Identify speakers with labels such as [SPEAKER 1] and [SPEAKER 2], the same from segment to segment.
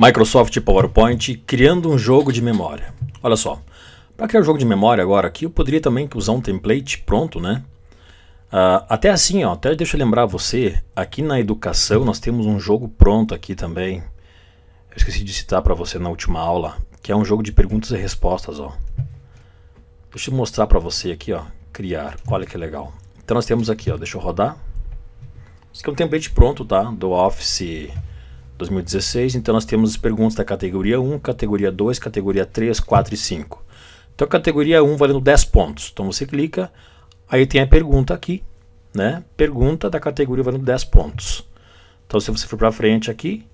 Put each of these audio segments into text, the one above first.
[SPEAKER 1] Microsoft PowerPoint criando um jogo de memória. Olha só, para criar um jogo de memória agora aqui, eu poderia também usar um template pronto, né? Uh, até assim, ó, até deixa eu lembrar você, aqui na educação nós temos um jogo pronto aqui também. Eu esqueci de citar para você na última aula, que é um jogo de perguntas e respostas, ó. Deixa eu mostrar para você aqui, ó, criar. Olha que legal. Então nós temos aqui, ó, deixa eu rodar. Isso aqui é um template pronto, tá? Do Office 2016. Então nós temos as perguntas da categoria 1, categoria 2, categoria 3, 4 e 5. Então categoria 1 valendo 10 pontos. Então você clica, aí tem a pergunta aqui, né? Pergunta da categoria valendo 10 pontos. Então se você for para frente aqui,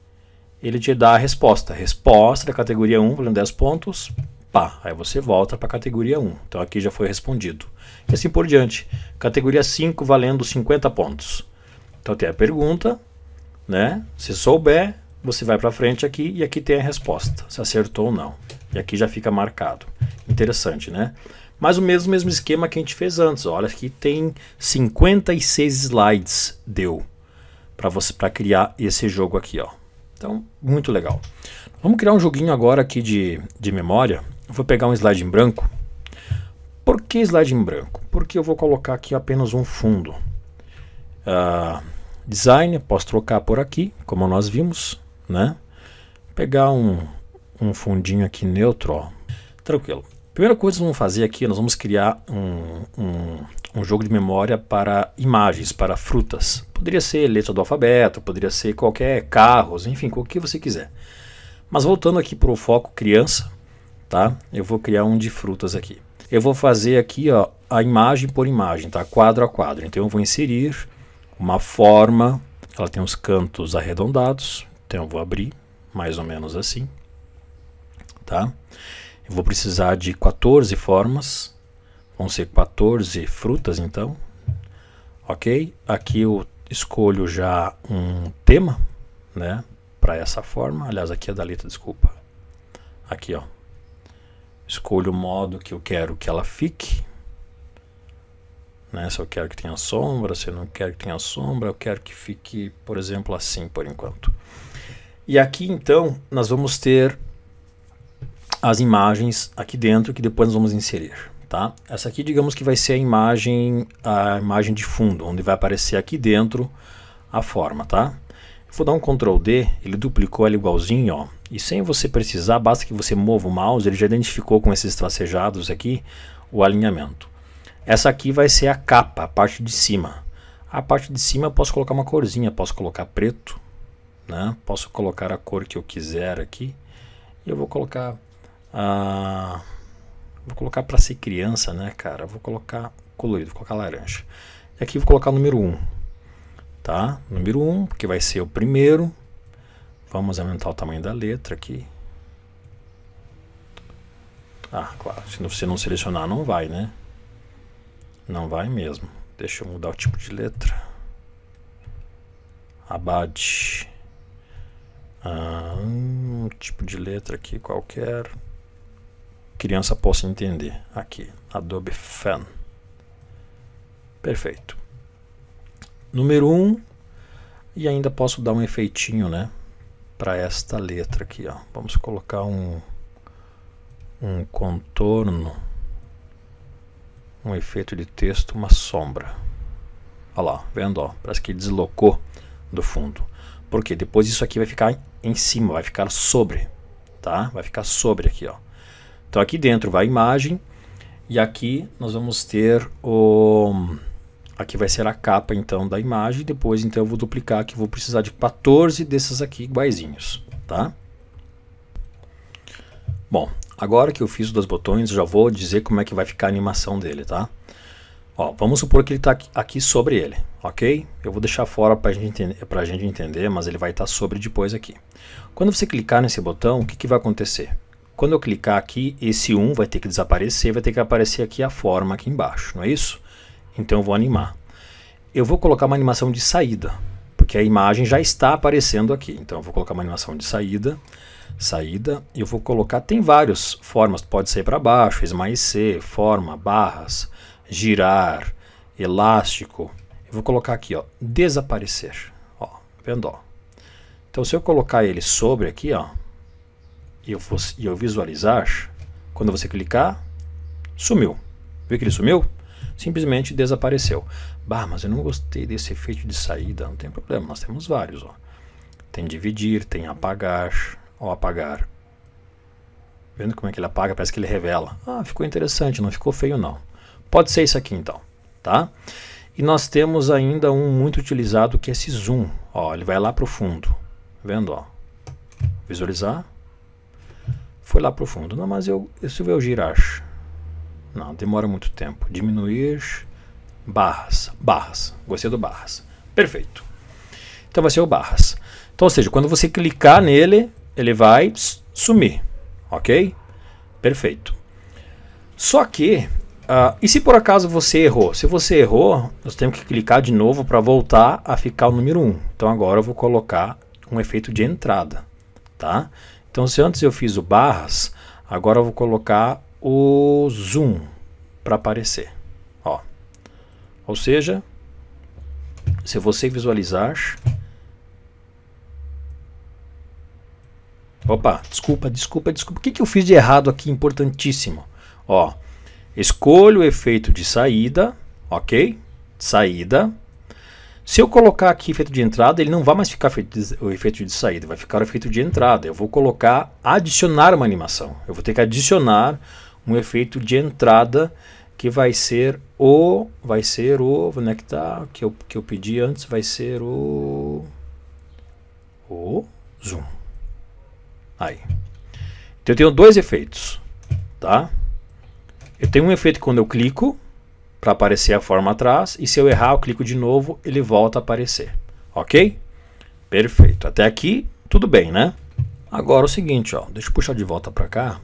[SPEAKER 1] ele te dá a resposta. Resposta da categoria 1 valendo 10 pontos. Pá, aí você volta para a categoria 1. Então aqui já foi respondido. E assim por diante. Categoria 5 valendo 50 pontos. Então tem a pergunta, né? Se souber, você vai para frente aqui e aqui tem a resposta, se acertou ou não. E aqui já fica marcado. Interessante, né? Mas o mesmo, mesmo esquema que a gente fez antes. Olha, aqui tem 56 slides deu para você para criar esse jogo aqui, ó. Então, muito legal. Vamos criar um joguinho agora aqui de, de memória. Eu vou pegar um slide em branco. Por que slide em branco? Porque eu vou colocar aqui apenas um fundo. Uh, design, posso trocar por aqui, como nós vimos, né? Pegar um, um fundinho aqui neutro, ó. tranquilo. Primeira coisa que nós vamos fazer aqui, nós vamos criar um, um, um jogo de memória para imagens, para frutas. Poderia ser letra do alfabeto, poderia ser qualquer carros, enfim, o que você quiser. Mas voltando aqui para o foco criança, tá? Eu vou criar um de frutas aqui. Eu vou fazer aqui, ó, a imagem por imagem, tá? Quadro a quadro. Então eu vou inserir uma forma, ela tem os cantos arredondados, então eu vou abrir mais ou menos assim, tá? Eu vou precisar de 14 formas, vão ser 14 frutas então, ok? Aqui eu escolho já um tema, né, para essa forma, aliás aqui é da letra, desculpa, aqui ó, escolho o modo que eu quero que ela fique, né? Se eu quero que tenha sombra, se eu não quero que tenha sombra, eu quero que fique, por exemplo, assim por enquanto. E aqui então nós vamos ter as imagens aqui dentro que depois nós vamos inserir. Tá? Essa aqui, digamos que vai ser a imagem, a imagem de fundo, onde vai aparecer aqui dentro a forma, tá? Vou dar um Ctrl D, ele duplicou ela é igualzinho, ó. E sem você precisar, basta que você mova o mouse, ele já identificou com esses tracejados aqui o alinhamento. Essa aqui vai ser a capa, a parte de cima. A parte de cima eu posso colocar uma corzinha, posso colocar preto, né? Posso colocar a cor que eu quiser aqui. Eu vou colocar ah, vou colocar para ser criança, né, cara? Vou colocar colorido, vou colocar laranja. E aqui vou colocar o número 1. Tá? Número 1, porque vai ser o primeiro. Vamos aumentar o tamanho da letra aqui. Ah, claro, se você não selecionar não vai, né? Não vai mesmo. Deixa eu mudar o tipo de letra. Abade. Ah, um tipo de letra aqui qualquer. Criança possa entender. Aqui, Adobe Fan. Perfeito. Número 1. Um, e ainda posso dar um efeitinho, né? Para esta letra aqui, ó. Vamos colocar um, um contorno um efeito de texto, uma sombra. Olha lá, vendo? Ó, parece que deslocou do fundo. Porque depois isso aqui vai ficar em cima, vai ficar sobre, tá? Vai ficar sobre aqui, ó. Então aqui dentro vai a imagem e aqui nós vamos ter o... Aqui vai ser a capa então da imagem, depois então eu vou duplicar que vou precisar de 14 desses aqui iguaizinhos, tá? Bom, Agora que eu fiz os dois botões, já vou dizer como é que vai ficar a animação dele, tá? Ó, vamos supor que ele está aqui sobre ele, ok? Eu vou deixar fora para gente a gente entender, mas ele vai estar tá sobre depois aqui. Quando você clicar nesse botão, o que, que vai acontecer? Quando eu clicar aqui, esse 1 vai ter que desaparecer, vai ter que aparecer aqui a forma aqui embaixo, não é isso? Então eu vou animar. Eu vou colocar uma animação de saída, porque a imagem já está aparecendo aqui. Então eu vou colocar uma animação de saída saída, eu vou colocar, tem várias formas, pode ser para baixo, esmaecer, forma, barras, girar, elástico. Eu vou colocar aqui, ó, desaparecer, ó, vendo, ó. Então se eu colocar ele sobre aqui, ó, e eu, fosse, e eu visualizar, quando você clicar, sumiu. Viu que ele sumiu? Simplesmente desapareceu. Bah, mas eu não gostei desse efeito de saída, não tem problema, nós temos vários, ó. Tem dividir, tem apagar, ao apagar. Vendo como é que ele apaga, parece que ele revela. Ah, ficou interessante, não ficou feio não. Pode ser isso aqui então, tá? E nós temos ainda um muito utilizado que é esse zoom. Ó, ele vai lá para o fundo. Tá vendo, ó. Visualizar. Foi lá para o fundo. Não, mas eu, se eu girar. Não, demora muito tempo. Diminuir. Barras. Barras. Gostei do barras. Perfeito. Então vai ser o barras. Então, ou seja, quando você clicar nele, ele vai sumir, ok? Perfeito. Só que, uh, e se por acaso você errou? Se você errou, nós temos que clicar de novo para voltar a ficar o número 1. Então agora eu vou colocar um efeito de entrada, tá? Então se antes eu fiz o barras, agora eu vou colocar o zoom para aparecer, ó. Ou seja, se você visualizar, Opa, desculpa, desculpa, desculpa. O que, que eu fiz de errado aqui importantíssimo? Ó, escolho o efeito de saída, ok? Saída. Se eu colocar aqui efeito de entrada, ele não vai mais ficar o efeito de saída, vai ficar o efeito de entrada. Eu vou colocar adicionar uma animação. Eu vou ter que adicionar um efeito de entrada que vai ser o vai ser o, onde é que tá? Que eu que eu pedi antes vai ser o o zoom. Aí. Então eu tenho dois efeitos, tá? Eu tenho um efeito quando eu clico para aparecer a forma atrás e se eu errar eu clico de novo, ele volta a aparecer. OK? Perfeito. Até aqui tudo bem, né? Agora é o seguinte, ó, deixa eu puxar de volta para cá.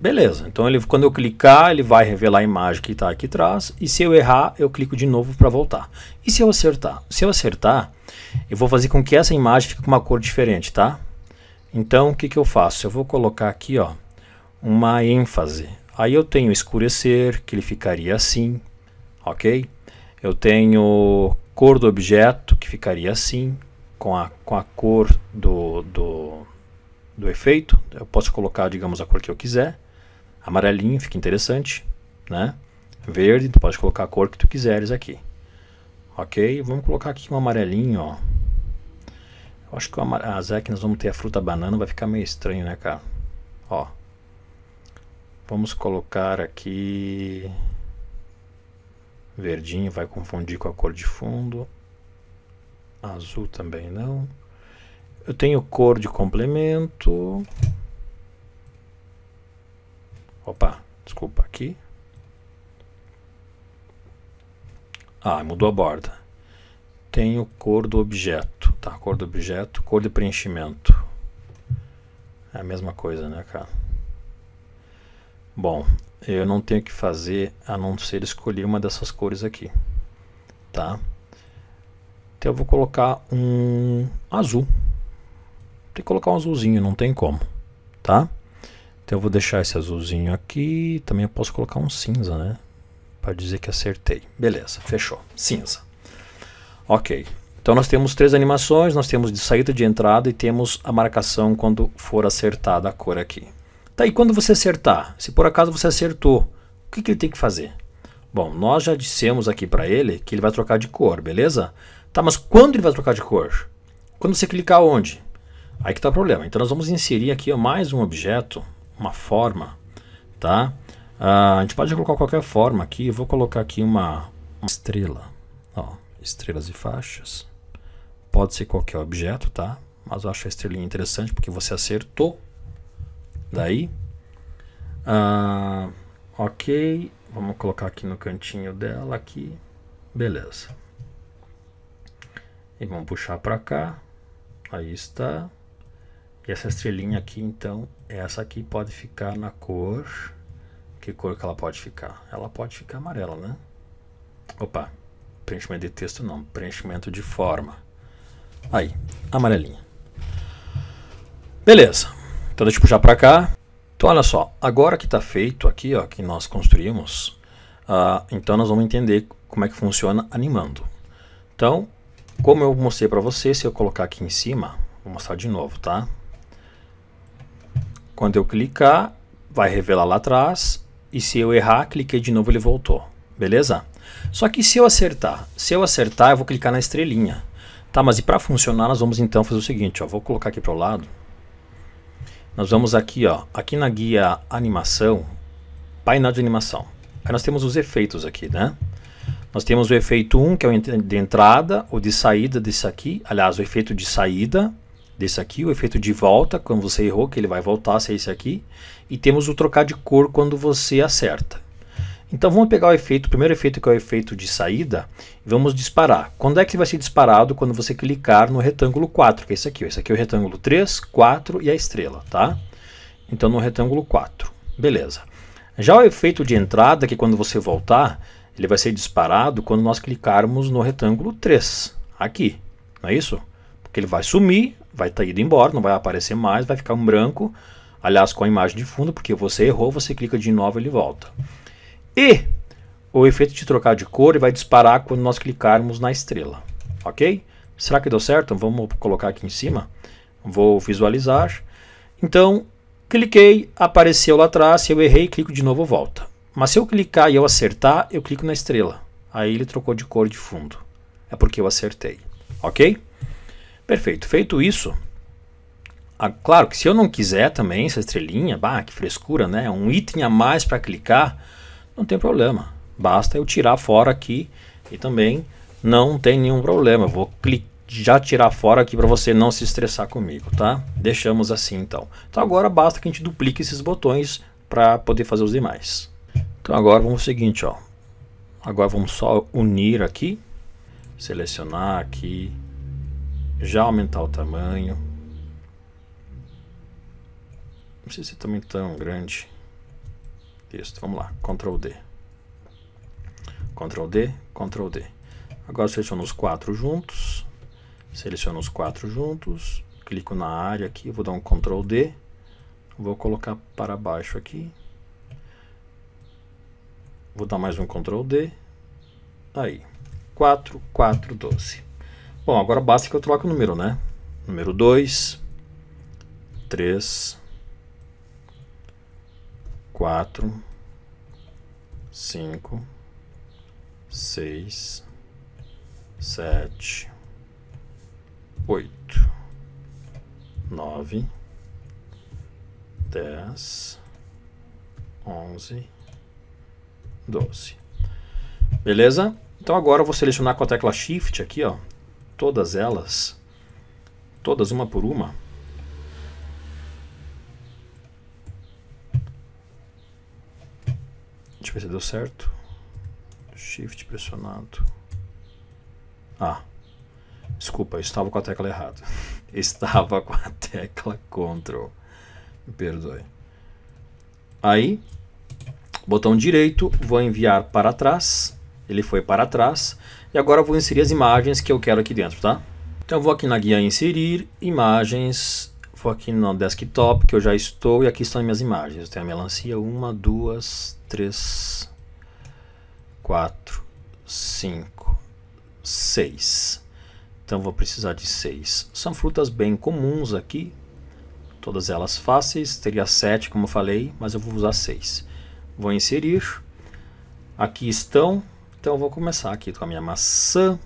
[SPEAKER 1] Beleza. Então ele quando eu clicar, ele vai revelar a imagem que está aqui atrás e se eu errar, eu clico de novo para voltar. E se eu acertar? Se eu acertar, eu vou fazer com que essa imagem fique com uma cor diferente, tá? Então, o que, que eu faço? Eu vou colocar aqui ó, uma ênfase. Aí eu tenho escurecer, que ele ficaria assim, ok? Eu tenho cor do objeto, que ficaria assim, com a, com a cor do, do, do efeito. Eu posso colocar, digamos, a cor que eu quiser. Amarelinho, fica interessante, né? Verde, tu pode colocar a cor que tu quiseres aqui. Ok? Vamos colocar aqui um amarelinho, ó. Eu acho que o ah, que nós vamos ter a fruta banana, vai ficar meio estranho, né, cara? Ó. Vamos colocar aqui... Verdinho vai confundir com a cor de fundo. Azul também não. Eu tenho cor de complemento. Opa, desculpa aqui. Ah, mudou a borda. Tenho cor do objeto. Tá, cor do objeto, cor de preenchimento. É a mesma coisa, né, cara? Bom, eu não tenho que fazer a não ser escolher uma dessas cores aqui, tá? Então eu vou colocar um azul. Tem que colocar um azulzinho, não tem como, tá? Então eu vou deixar esse azulzinho aqui, também eu posso colocar um cinza, né? Para dizer que acertei. Beleza, fechou. Cinza. Ok, então nós temos três animações, nós temos de saída, de entrada e temos a marcação quando for acertada a cor aqui. Tá, e quando você acertar, se por acaso você acertou, o que, que ele tem que fazer? Bom, nós já dissemos aqui para ele que ele vai trocar de cor, beleza? Tá, mas quando ele vai trocar de cor? Quando você clicar onde? Aí que está o problema. Então nós vamos inserir aqui ó, mais um objeto, uma forma, tá? Ah, a gente pode colocar qualquer forma aqui. Eu vou colocar aqui uma, uma estrela, ó, estrelas e faixas. Pode ser qualquer objeto, tá? Mas eu acho a estrelinha interessante porque você acertou. Daí. Ah, ok. Vamos colocar aqui no cantinho dela, aqui. Beleza. E vamos puxar para cá. Aí está. E essa estrelinha aqui, então, essa aqui pode ficar na cor... Que cor que ela pode ficar? Ela pode ficar amarela, né? Opa, preenchimento de texto não, preenchimento de forma. Aí, amarelinha. Beleza. Então deixa eu puxar para cá. Então olha só, agora que está feito aqui, ó, que nós construímos, uh, então nós vamos entender como é que funciona animando. Então, como eu mostrei para você, se eu colocar aqui em cima, vou mostrar de novo, tá? Quando eu clicar, vai revelar lá atrás, e se eu errar, cliquei de novo, ele voltou, beleza? Só que se eu acertar, se eu acertar, eu vou clicar na estrelinha, Tá, mas e para funcionar nós vamos então fazer o seguinte, ó, vou colocar aqui para o lado. Nós vamos aqui, ó, aqui na guia animação, painel de animação. Aí nós temos os efeitos aqui, né? Nós temos o efeito 1, que é o de entrada, o de saída desse aqui, aliás, o efeito de saída desse aqui, o efeito de volta, quando você errou, que ele vai voltar a ser esse aqui, e temos o trocar de cor quando você acerta. Então vamos pegar o efeito, o primeiro efeito que é o efeito de saída, e vamos disparar. Quando é que ele vai ser disparado? Quando você clicar no retângulo 4, que é esse aqui. Esse aqui é o retângulo 3, 4 e a estrela, tá? Então no retângulo 4, beleza. Já o efeito de entrada, que é quando você voltar, ele vai ser disparado quando nós clicarmos no retângulo 3, aqui, não é isso? Porque ele vai sumir, vai estar tá embora, não vai aparecer mais, vai ficar um branco, aliás com a imagem de fundo, porque você errou, você clica de novo e ele volta. E o efeito de trocar de cor vai disparar quando nós clicarmos na estrela. Ok? Será que deu certo? Vamos colocar aqui em cima. Vou visualizar. Então, cliquei, apareceu lá atrás, eu errei, clico de novo, volta. Mas se eu clicar e eu acertar, eu clico na estrela. Aí ele trocou de cor de fundo. É porque eu acertei. Ok? Perfeito. Feito isso, ah, claro que se eu não quiser também essa estrelinha, bah, que frescura, né? Um item a mais para clicar não tem problema. Basta eu tirar fora aqui e também não tem nenhum problema. Eu vou clicar já tirar fora aqui para você não se estressar comigo, tá? Deixamos assim então. Então agora basta que a gente duplique esses botões para poder fazer os demais. Então agora vamos o seguinte, ó. Agora vamos só unir aqui, selecionar aqui, já aumentar o tamanho. Não sei se é também tão grande texto. Vamos lá, Ctrl D. Ctrl D, Ctrl D. Agora seleciono os quatro juntos, seleciono os quatro juntos, clico na área aqui, vou dar um Ctrl D, vou colocar para baixo aqui, vou dar mais um Ctrl D, aí, 4, 4, 12. Bom, agora basta que eu troque o número, né? Número 2, 3, quatro, cinco, seis, sete, oito, nove, dez, onze, doze. Beleza? Então agora eu vou selecionar com a tecla Shift aqui, ó, todas elas, todas uma por uma. Deixa eu ver se deu certo. Shift pressionado. Ah. Desculpa, eu estava com a tecla errada. Estava com a tecla Ctrl. Me perdoe. Aí, botão direito, vou enviar para trás. Ele foi para trás. E agora vou inserir as imagens que eu quero aqui dentro, tá? Então, eu vou aqui na guia inserir imagens Vou aqui no desktop que eu já estou e aqui estão minhas imagens. Eu tenho a melancia, uma, duas, três, quatro, cinco, seis. Então vou precisar de seis. São frutas bem comuns aqui, todas elas fáceis. Teria sete, como eu falei, mas eu vou usar seis. Vou inserir. Aqui estão. Então vou começar aqui com a minha maçã.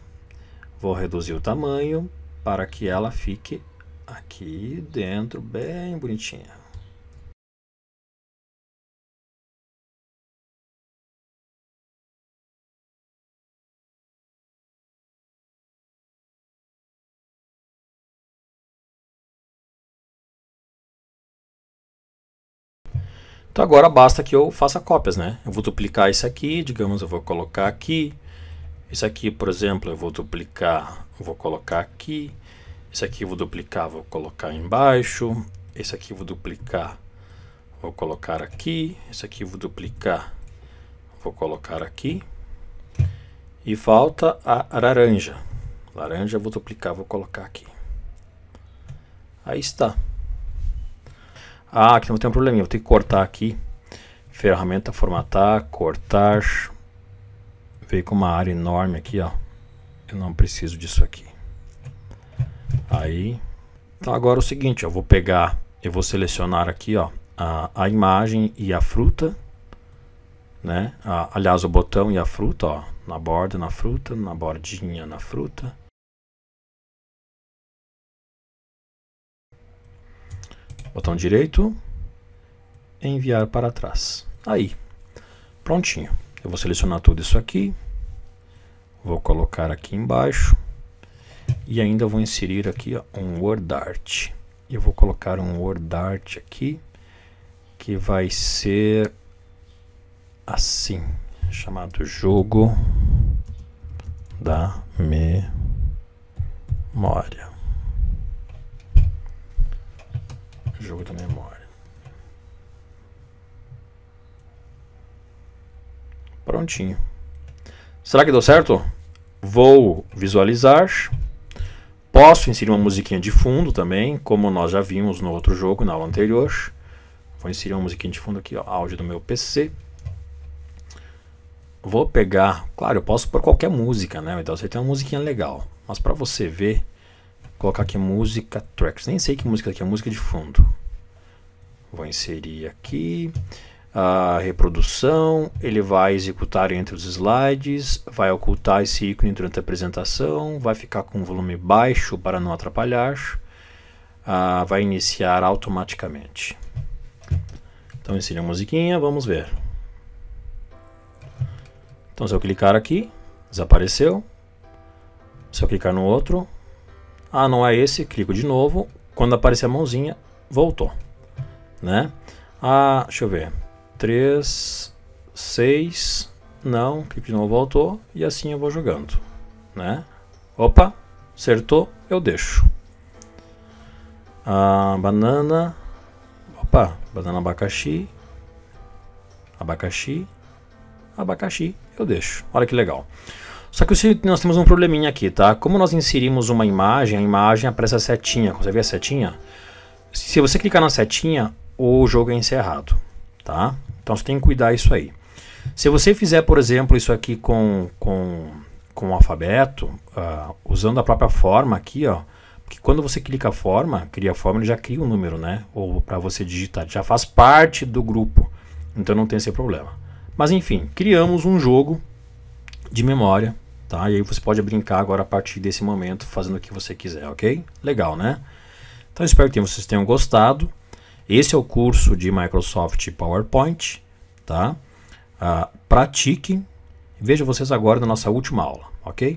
[SPEAKER 1] Vou reduzir o tamanho para que ela fique aqui dentro, bem bonitinha. Então agora basta que eu faça cópias, né? Eu vou duplicar isso aqui, digamos, eu vou colocar aqui. Isso aqui, por exemplo, eu vou duplicar, eu vou colocar aqui. Esse aqui eu vou duplicar, vou colocar embaixo. Esse aqui eu vou duplicar, vou colocar aqui. Esse aqui eu vou duplicar, vou colocar aqui. E falta a laranja. Laranja eu vou duplicar, vou colocar aqui. Aí está. Ah, aqui não tem um probleminha, vou ter que cortar aqui. Ferramenta, formatar, cortar. Veio com uma área enorme aqui, ó. Eu não preciso disso aqui. Aí, então agora é o seguinte, eu vou pegar, eu vou selecionar aqui, ó, a, a imagem e a fruta, né? A, aliás, o botão e a fruta, ó, na borda, na fruta, na bordinha, na fruta. Botão direito, enviar para trás. Aí, prontinho. Eu vou selecionar tudo isso aqui, vou colocar aqui embaixo. E ainda vou inserir aqui ó, um WordArt. Eu vou colocar um WordArt aqui, que vai ser assim, chamado jogo da memória. Jogo da memória. Prontinho. Será que deu certo? Vou visualizar. Posso inserir uma musiquinha de fundo também, como nós já vimos no outro jogo, na aula anterior. Vou inserir uma musiquinha de fundo aqui, ó, áudio do meu PC. Vou pegar, claro, eu posso pôr qualquer música, né? Então você tem uma musiquinha legal. Mas para você ver, colocar aqui música tracks. Nem sei que música aqui é música de fundo. Vou inserir aqui a reprodução, ele vai executar entre os slides, vai ocultar esse ícone durante a apresentação, vai ficar com o volume baixo para não atrapalhar, ah, vai iniciar automaticamente. Então insira a musiquinha, vamos ver. Então se eu clicar aqui, desapareceu. Se eu clicar no outro, ah, não é esse, clico de novo. Quando aparecer a mãozinha, voltou, né? Ah, deixa eu ver. 3, 6, não, clique de novo, voltou, e assim eu vou jogando, né? Opa, acertou, eu deixo. A ah, banana, opa, banana abacaxi, abacaxi, abacaxi, eu deixo. Olha que legal. Só que nós temos um probleminha aqui, tá? Como nós inserimos uma imagem, a imagem aparece a setinha. você vê a setinha? Se você clicar na setinha, o jogo é encerrado, tá? Então você tem que cuidar isso aí. Se você fizer, por exemplo, isso aqui com, com, com o alfabeto, uh, usando a própria forma aqui, ó, porque quando você clica a forma, cria a forma, ele já cria o um número, né? Ou para você digitar, já faz parte do grupo. Então não tem esse problema. Mas enfim, criamos um jogo de memória, tá? E aí você pode brincar agora a partir desse momento, fazendo o que você quiser, ok? Legal, né? Então espero que vocês tenham gostado. Esse é o curso de Microsoft PowerPoint, tá? Ah, pratique. Vejo vocês agora na nossa última aula, ok?